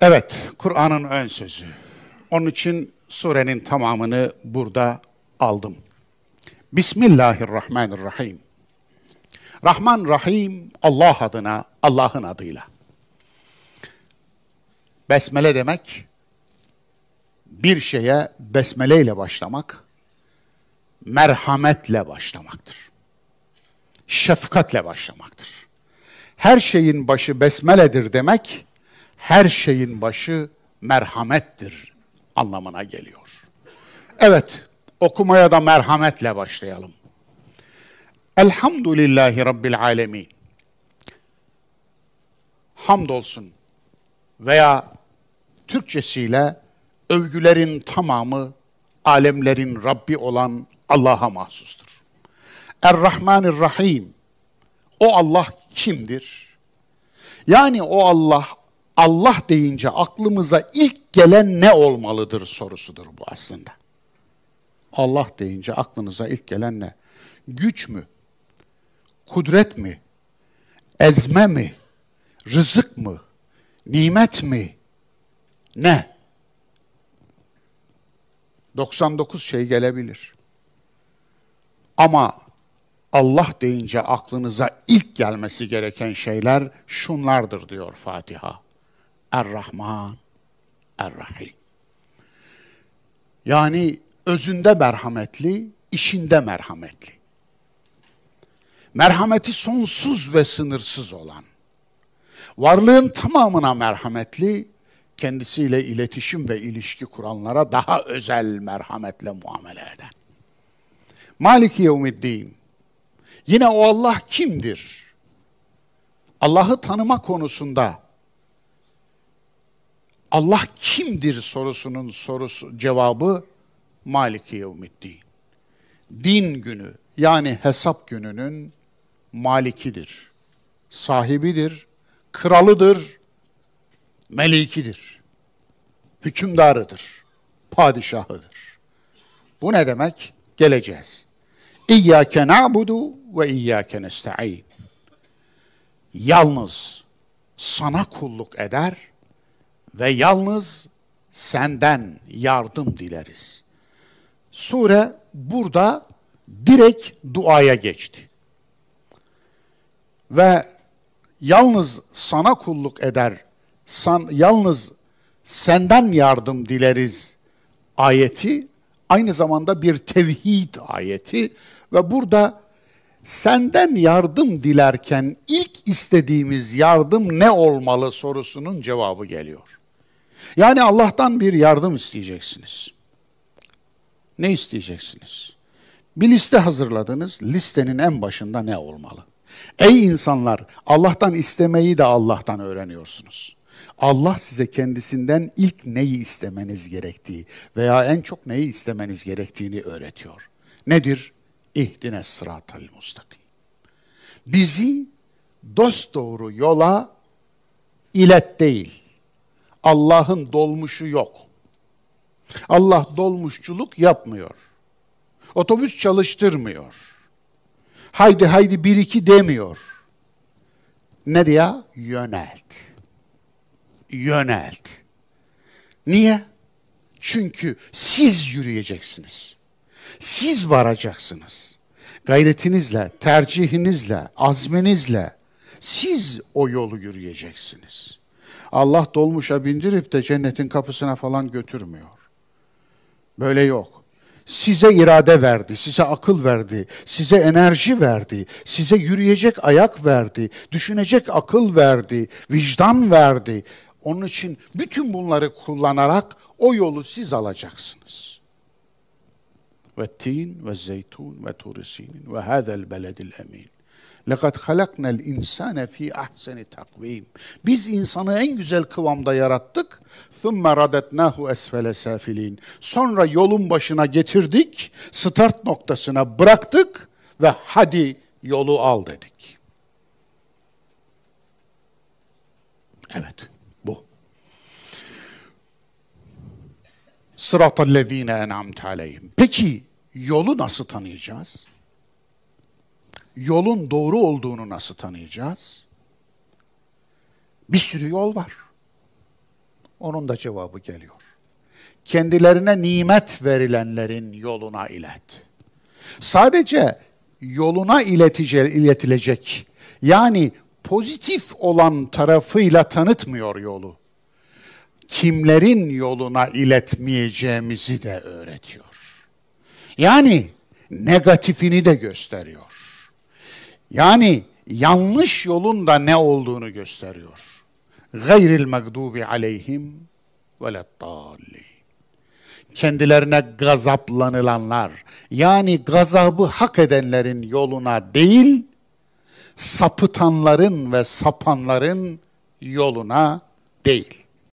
Evet, Kur'an'ın ön sözü. Onun için surenin tamamını burada aldım. Bismillahirrahmanirrahim. Rahman Rahim Allah adına, Allah'ın adıyla. Besmele demek bir şeye besmele ile başlamak, merhametle başlamaktır. Şefkatle başlamaktır. Her şeyin başı besmeledir demek her şeyin başı merhamettir anlamına geliyor. Evet, okumaya da merhametle başlayalım. Elhamdülillahi Rabbil Alemin. Hamdolsun veya Türkçesiyle övgülerin tamamı alemlerin Rabbi olan Allah'a mahsustur. Er-Rahmanir Rahim. O Allah kimdir? Yani o Allah Allah deyince aklımıza ilk gelen ne olmalıdır sorusudur bu aslında. Allah deyince aklınıza ilk gelen ne? Güç mü? Kudret mi? Ezme mi? Rızık mı? Nimet mi? Ne? 99 şey gelebilir. Ama Allah deyince aklınıza ilk gelmesi gereken şeyler şunlardır diyor Fatiha. Errahman, Errahim. Yani özünde merhametli, işinde merhametli. Merhameti sonsuz ve sınırsız olan. Varlığın tamamına merhametli, kendisiyle iletişim ve ilişki kuranlara daha özel merhametle muamele eden. Maliki yevmiddin. Yine o Allah kimdir? Allah'ı tanıma konusunda Allah kimdir sorusunun sorusu cevabı Maliki Yevmiddin. Din günü yani hesap gününün malikidir. Sahibidir, kralıdır, melikidir. Hükümdarıdır, padişahıdır. Bu ne demek? Geleceğiz. İyyâke na'budu ve iyyâke nesta'in. Yalnız sana kulluk eder.'' ve yalnız senden yardım dileriz. Sure burada direkt duaya geçti. Ve yalnız sana kulluk eder, san, yalnız senden yardım dileriz ayeti aynı zamanda bir tevhid ayeti ve burada senden yardım dilerken ilk istediğimiz yardım ne olmalı sorusunun cevabı geliyor. Yani Allah'tan bir yardım isteyeceksiniz. Ne isteyeceksiniz? Bir liste hazırladınız. Listenin en başında ne olmalı? Ey insanlar, Allah'tan istemeyi de Allah'tan öğreniyorsunuz. Allah size kendisinden ilk neyi istemeniz gerektiği veya en çok neyi istemeniz gerektiğini öğretiyor. Nedir? İhdine sıratal mustakim. Bizi dost doğru yola ilet değil, Allah'ın dolmuşu yok. Allah dolmuşçuluk yapmıyor. Otobüs çalıştırmıyor. Haydi haydi bir iki demiyor. Ne diyor? Yönelt. Yönelt. Niye? Çünkü siz yürüyeceksiniz. Siz varacaksınız. Gayretinizle, tercihinizle, azminizle siz o yolu yürüyeceksiniz.'' Allah dolmuşa bindirip de cennetin kapısına falan götürmüyor. Böyle yok. Size irade verdi, size akıl verdi, size enerji verdi, size yürüyecek ayak verdi, düşünecek akıl verdi, vicdan verdi. Onun için bütün bunları kullanarak o yolu siz alacaksınız. Ve tin ve zeytun ve turisinin ve hadel beledil emin. لَقَدْ خَلَقْنَا الْاِنْسَانَ fi ahseni takvim. Biz insanı en güzel kıvamda yarattık. ثُمَّ رَدَتْنَاهُ أَسْفَلَ سَافِلِينَ Sonra yolun başına getirdik, start noktasına bıraktık ve hadi yolu al dedik. Evet, bu. Sırat-ı lezine en'amte aleyhim. Peki yolu nasıl tanıyacağız? yolun doğru olduğunu nasıl tanıyacağız? Bir sürü yol var. Onun da cevabı geliyor. Kendilerine nimet verilenlerin yoluna ilet. Sadece yoluna iletice, iletilecek yani pozitif olan tarafıyla tanıtmıyor yolu. Kimlerin yoluna iletmeyeceğimizi de öğretiyor. Yani negatifini de gösteriyor. Yani yanlış yolun da ne olduğunu gösteriyor. Gayril mağdubi aleyhim velettallin. Kendilerine gazaplanılanlar, yani gazabı hak edenlerin yoluna değil, sapıtanların ve sapanların yoluna değil.